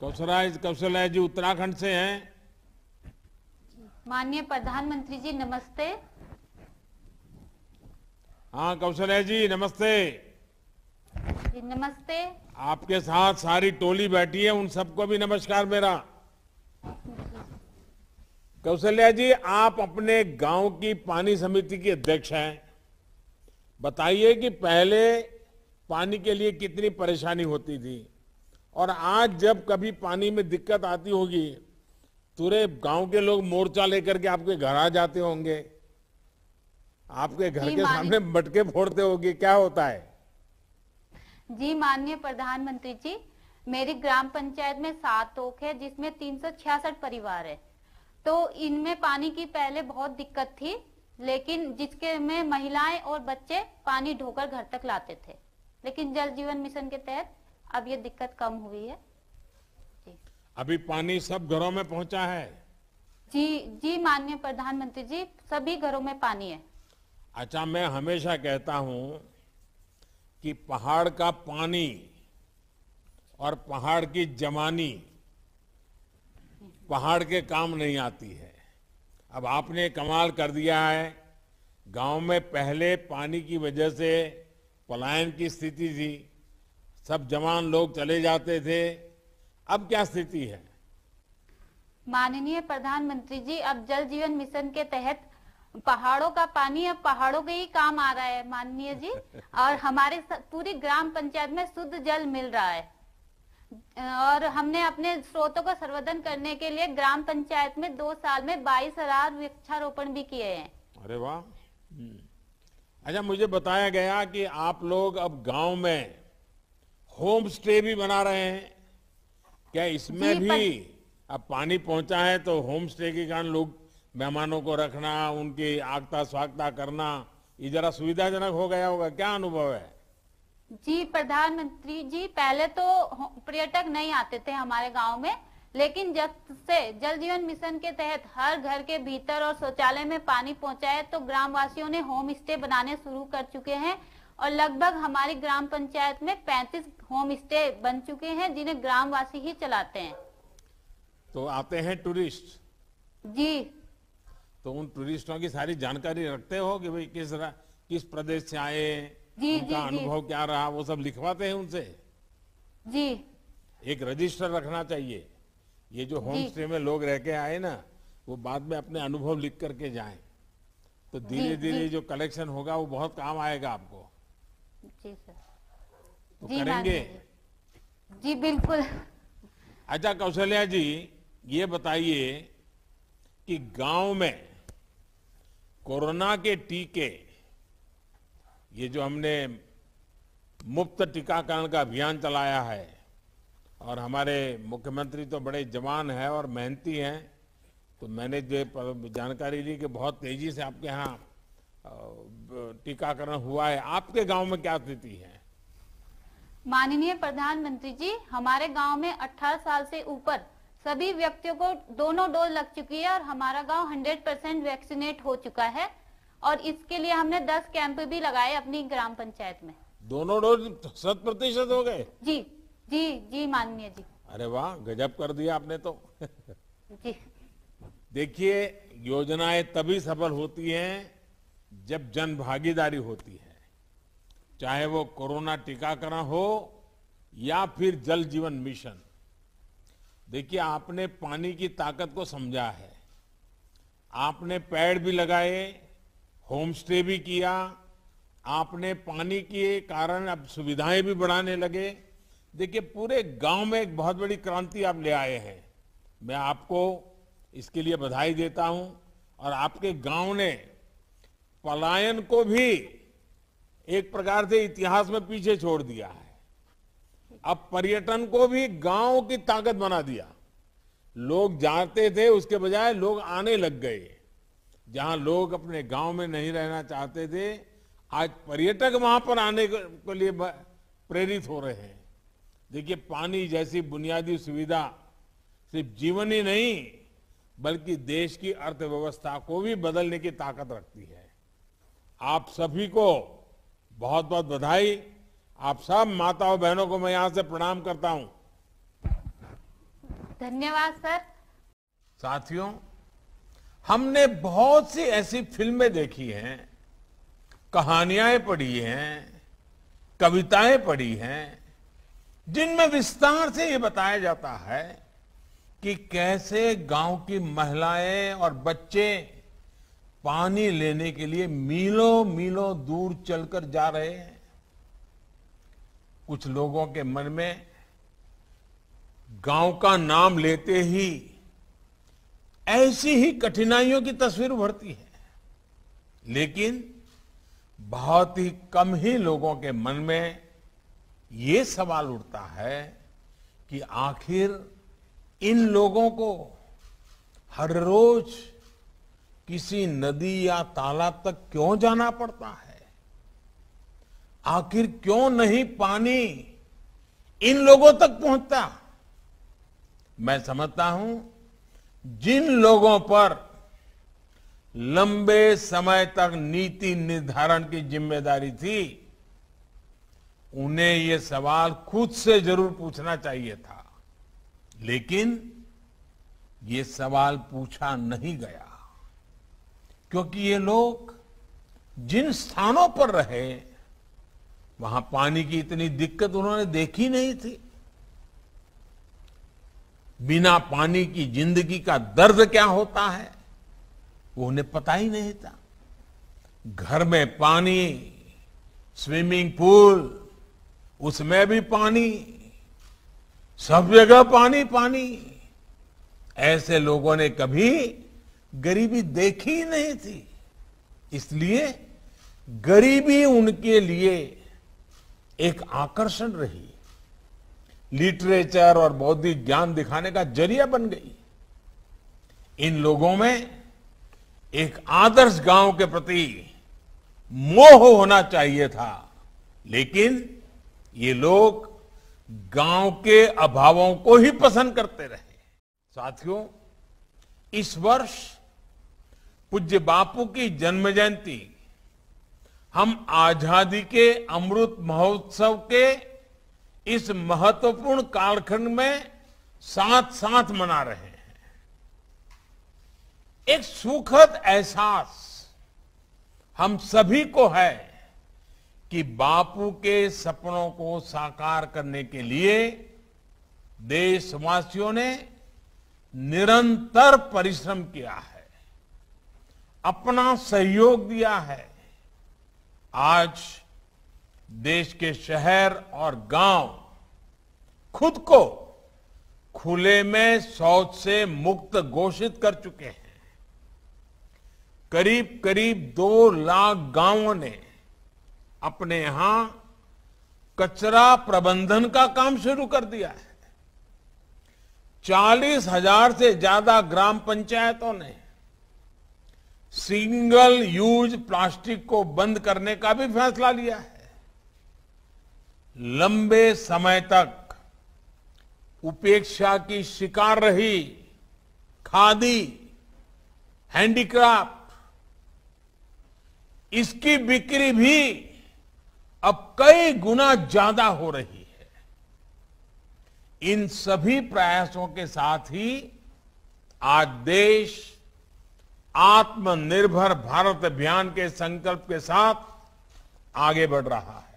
कौशराज तो कौशल्याय जी उत्तराखंड से हैं माननीय प्रधानमंत्री जी नमस्ते हाँ कौशल्या जी नमस्ते जी नमस्ते आपके साथ सारी टोली बैठी है उन सबको भी नमस्कार मेरा कौशल्या जी आप अपने गांव की पानी समिति के अध्यक्ष हैं बताइए कि पहले पानी के लिए कितनी परेशानी होती थी और आज जब कभी पानी में दिक्कत आती होगी तुरे गांव के लोग मोर्चा लेकर के आपके घर आ जाते होंगे आपके घर के सामने मटके फोड़ते होंगे क्या होता है जी माननीय प्रधानमंत्री जी मेरी ग्राम पंचायत में सात तोक है जिसमें तीन परिवार है तो इनमें पानी की पहले बहुत दिक्कत थी लेकिन जिसके में महिलाएं और बच्चे पानी ढोकर घर तक लाते थे लेकिन जल जीवन मिशन के तहत अब ये दिक्कत कम हुई है अभी पानी सब घरों में पहुंचा है जी जी माननीय प्रधानमंत्री जी सभी घरों में पानी है अच्छा मैं हमेशा कहता हूं कि पहाड़ का पानी और पहाड़ की जमानी पहाड़ के काम नहीं आती है अब आपने कमाल कर दिया है गांव में पहले पानी की वजह से पलायन की स्थिति थी सब जवान लोग चले जाते थे अब क्या स्थिति है माननीय प्रधानमंत्री जी अब जल जीवन मिशन के तहत पहाड़ों का पानी अब पहाड़ों के ही काम आ रहा है माननीय जी और हमारे पूरी ग्राम पंचायत में शुद्ध जल मिल रहा है और हमने अपने स्रोतों को सर्वधन करने के लिए ग्राम पंचायत में दो साल में बाईस हजार वृक्षारोपण भी किए हैं अरे वाह हम्म। अच्छा मुझे बताया गया कि आप लोग अब गांव में होम स्टे भी बना रहे हैं क्या इसमें भी अब पानी पहुंचा है तो होम स्टे के कारण लोग मेहमानों को रखना उनकी आगता स्वागता करना ये जरा सुविधाजनक हो गया होगा क्या अनुभव है जी प्रधानमंत्री जी पहले तो पर्यटक नहीं आते थे हमारे गांव में लेकिन जब से जल जीवन मिशन के तहत हर घर के भीतर और शौचालय में पानी पहुंचा है तो ग्रामवासियों ने होम स्टे बनाने शुरू कर चुके हैं और लगभग हमारे ग्राम पंचायत में 35 होम स्टे बन चुके हैं जिन्हें ग्रामवासी ही चलाते हैं तो आते हैं टूरिस्ट जी तो उन टूरिस्टों की सारी जानकारी रखते हो कि भाई किस किस प्रदेश से आए जी, उनका जी, अनुभव क्या रहा वो सब लिखवाते हैं उनसे जी एक रजिस्टर रखना चाहिए ये जो होम स्टे में लोग रह के आए ना वो बाद में अपने अनुभव लिख करके जाए तो धीरे धीरे जो कलेक्शन होगा वो बहुत काम आएगा आपको जी सर तो जी करेंगे जी बिल्कुल अच्छा कौशल्या जी ये बताइए कि गांव में कोरोना के टीके ये जो हमने मुफ्त टीकाकरण का अभियान चलाया है और हमारे मुख्यमंत्री तो बड़े जवान हैं और मेहनती हैं तो मैंने जो जानकारी ली कि बहुत तेजी से आपके यहाँ टीकाकरण हुआ है आपके गांव में क्या स्थिति है माननीय प्रधानमंत्री जी हमारे गांव में 18 साल से ऊपर सभी व्यक्तियों को दोनों डोज लग चुकी है और हमारा गांव 100 परसेंट वैक्सीनेट हो चुका है और इसके लिए हमने 10 कैंप भी लगाए अपनी ग्राम पंचायत में दोनों डोज शत प्रतिशत हो गए जी जी जी माननीय जी अरे वाह गजब कर दिया आपने तो जी देखिए योजनाएं तभी सफल होती हैं जब जन भागीदारी होती है चाहे वो कोरोना टीकाकरण हो या फिर जल जीवन मिशन देखिए आपने पानी की ताकत को समझा है आपने पेड़ भी लगाए होम स्टे भी किया आपने पानी के कारण अब सुविधाएं भी बढ़ाने लगे देखिए पूरे गांव में एक बहुत बड़ी क्रांति आप ले आए हैं मैं आपको इसके लिए बधाई देता हूं और आपके गांव ने पलायन को भी एक प्रकार से इतिहास में पीछे छोड़ दिया है अब पर्यटन को भी गांव की ताकत बना दिया लोग जाते थे उसके बजाय लोग आने लग गए जहां लोग अपने गांव में नहीं रहना चाहते थे आज पर्यटक वहां पर आने के लिए प्रेरित हो रहे हैं देखिए पानी जैसी बुनियादी सुविधा सिर्फ जीवन ही नहीं बल्कि देश की अर्थव्यवस्था को भी बदलने की ताकत रखती है आप सभी को बहुत बहुत बधाई आप सब माताओं बहनों को मैं यहां से प्रणाम करता हूं धन्यवाद सर साथियों हमने बहुत सी ऐसी फिल्में देखी हैं कहानियां पढ़ी हैं कविताएं पढ़ी हैं जिनमें विस्तार से ये बताया जाता है कि कैसे गांव की महिलाएं और बच्चे पानी लेने के लिए मीलों मीलों दूर चलकर जा रहे हैं कुछ लोगों के मन में गांव का नाम लेते ही ऐसी ही कठिनाइयों की तस्वीर उभरती है लेकिन बहुत ही कम ही लोगों के मन में ये सवाल उठता है कि आखिर इन लोगों को हर रोज़ किसी नदी या तालाब तक क्यों जाना पड़ता है आखिर क्यों नहीं पानी इन लोगों तक पहुंचता मैं समझता हूं जिन लोगों पर लंबे समय तक नीति निर्धारण की जिम्मेदारी थी उन्हें ये सवाल खुद से जरूर पूछना चाहिए था लेकिन ये सवाल पूछा नहीं गया क्योंकि ये लोग जिन स्थानों पर रहे वहां पानी की इतनी दिक्कत उन्होंने देखी नहीं थी बिना पानी की जिंदगी का दर्द क्या होता है वो उन्हें पता ही नहीं था घर में पानी स्विमिंग पूल उसमें भी पानी सब जगह पानी पानी ऐसे लोगों ने कभी गरीबी देखी ही नहीं थी इसलिए गरीबी उनके लिए एक आकर्षण रही लिटरेचर और बौद्धिक ज्ञान दिखाने का जरिया बन गई इन लोगों में एक आदर्श गांव के प्रति मोह होना चाहिए था लेकिन ये लोग गांव के अभावों को ही पसंद करते रहे साथियों इस वर्ष पूज्य बापू की जन्म जयंती हम आजादी के अमृत महोत्सव के इस महत्वपूर्ण कालखंड में साथ साथ मना रहे हैं एक सुखद एहसास हम सभी को है कि बापू के सपनों को साकार करने के लिए देशवासियों ने निरंतर परिश्रम किया है अपना सहयोग दिया है आज देश के शहर और गांव खुद को खुले में शौच से मुक्त घोषित कर चुके हैं करीब करीब दो लाख गांवों ने अपने यहां कचरा प्रबंधन का काम शुरू कर दिया है चालीस हजार से ज्यादा ग्राम पंचायतों ने सिंगल यूज प्लास्टिक को बंद करने का भी फैसला लिया है लंबे समय तक उपेक्षा की शिकार रही खादी हैंडीक्राफ्ट इसकी बिक्री भी अब कई गुना ज्यादा हो रही है इन सभी प्रयासों के साथ ही आज देश आत्मनिर्भर भारत अभियान के संकल्प के साथ आगे बढ़ रहा है